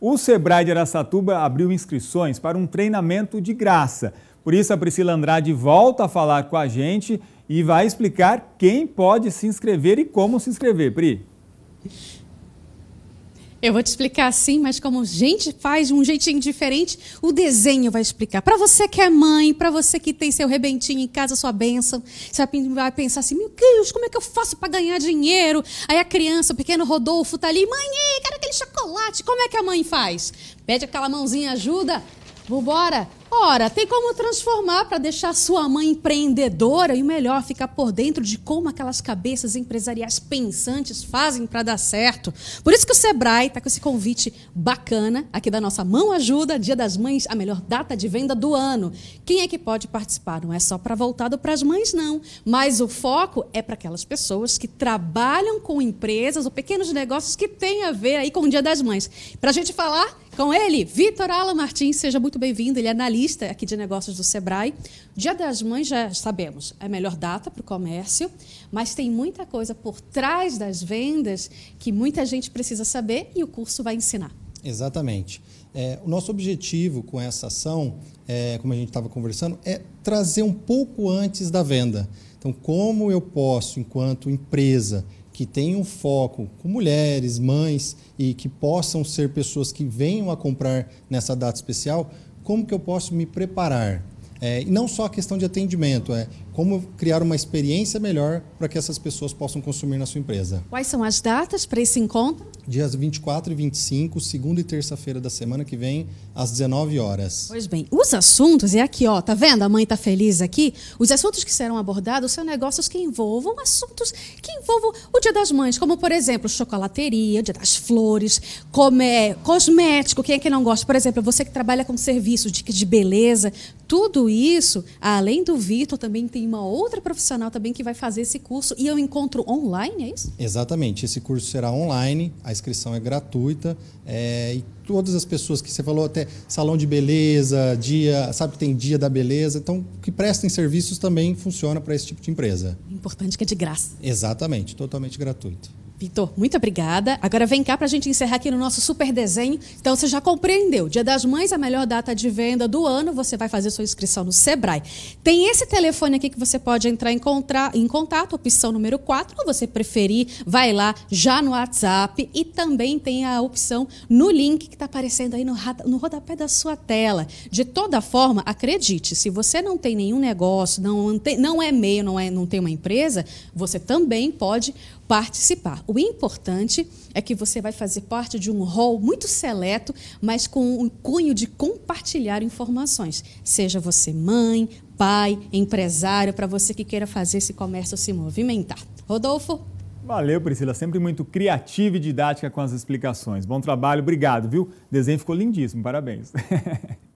O Sebrae de Aracatuba abriu inscrições para um treinamento de graça. Por isso, a Priscila Andrade volta a falar com a gente e vai explicar quem pode se inscrever e como se inscrever. Pri. Eu vou te explicar assim, mas como a gente faz de um jeitinho diferente, o desenho vai explicar. Para você que é mãe, para você que tem seu rebentinho em casa, sua benção, você vai pensar assim: meu Deus, como é que eu faço para ganhar dinheiro? Aí a criança, o pequeno Rodolfo, tá ali, mãe, cara, chocolate, como é que a mãe faz? Pede aquela mãozinha ajuda, Vambora! Ora, tem como transformar para deixar sua mãe empreendedora e o melhor, ficar por dentro de como aquelas cabeças empresariais pensantes fazem para dar certo. Por isso que o Sebrae está com esse convite bacana aqui da nossa Mão Ajuda, Dia das Mães, a melhor data de venda do ano. Quem é que pode participar? Não é só para voltado para as mães, não. Mas o foco é para aquelas pessoas que trabalham com empresas ou pequenos negócios que têm a ver aí com o Dia das Mães. Para a gente falar com ele, Vitor Alan Martins, seja muito bem-vindo. Ele é analista aqui de negócios do Sebrae. Dia das Mães, já sabemos, é a melhor data para o comércio, mas tem muita coisa por trás das vendas que muita gente precisa saber e o curso vai ensinar. Exatamente. É, o nosso objetivo com essa ação, é, como a gente estava conversando, é trazer um pouco antes da venda. Então, como eu posso, enquanto empresa, que tenham foco com mulheres, mães e que possam ser pessoas que venham a comprar nessa data especial, como que eu posso me preparar? É, e não só a questão de atendimento, é como criar uma experiência melhor para que essas pessoas possam consumir na sua empresa. Quais são as datas para esse encontro? Dias 24 e 25, segunda e terça-feira da semana que vem, às 19 horas. Pois bem, os assuntos, E aqui, ó, tá vendo? A mãe tá feliz aqui. Os assuntos que serão abordados são negócios que envolvam assuntos que envolvam o Dia das Mães, como por exemplo, chocolateria, Dia das Flores, comé, cosmético, quem é que não gosta? Por exemplo, você que trabalha com serviço de, de beleza, tudo isso, além do Vitor, também tem uma outra profissional também que vai fazer esse curso e eu encontro online, é isso? Exatamente. Esse curso será online, a inscrição é gratuita é, e todas as pessoas que você falou, até salão de beleza, dia, sabe que tem dia da beleza, então que prestem serviços também funciona para esse tipo de empresa. Importante que é de graça. Exatamente, totalmente gratuito. Vitor, muito obrigada. Agora vem cá para a gente encerrar aqui no nosso super desenho. Então você já compreendeu, Dia das Mães é a melhor data de venda do ano. Você vai fazer sua inscrição no Sebrae. Tem esse telefone aqui que você pode entrar em, em contato, opção número 4, ou você preferir, vai lá já no WhatsApp. E também tem a opção no link que está aparecendo aí no, no rodapé da sua tela. De toda forma, acredite, se você não tem nenhum negócio, não, não é meio, não, é, não tem uma empresa, você também pode participar. O importante é que você vai fazer parte de um rol muito seleto, mas com um cunho de compartilhar informações. Seja você mãe, pai, empresário, para você que queira fazer esse comércio se movimentar. Rodolfo? Valeu, Priscila. Sempre muito criativa e didática com as explicações. Bom trabalho, obrigado, viu? O desenho ficou lindíssimo, parabéns.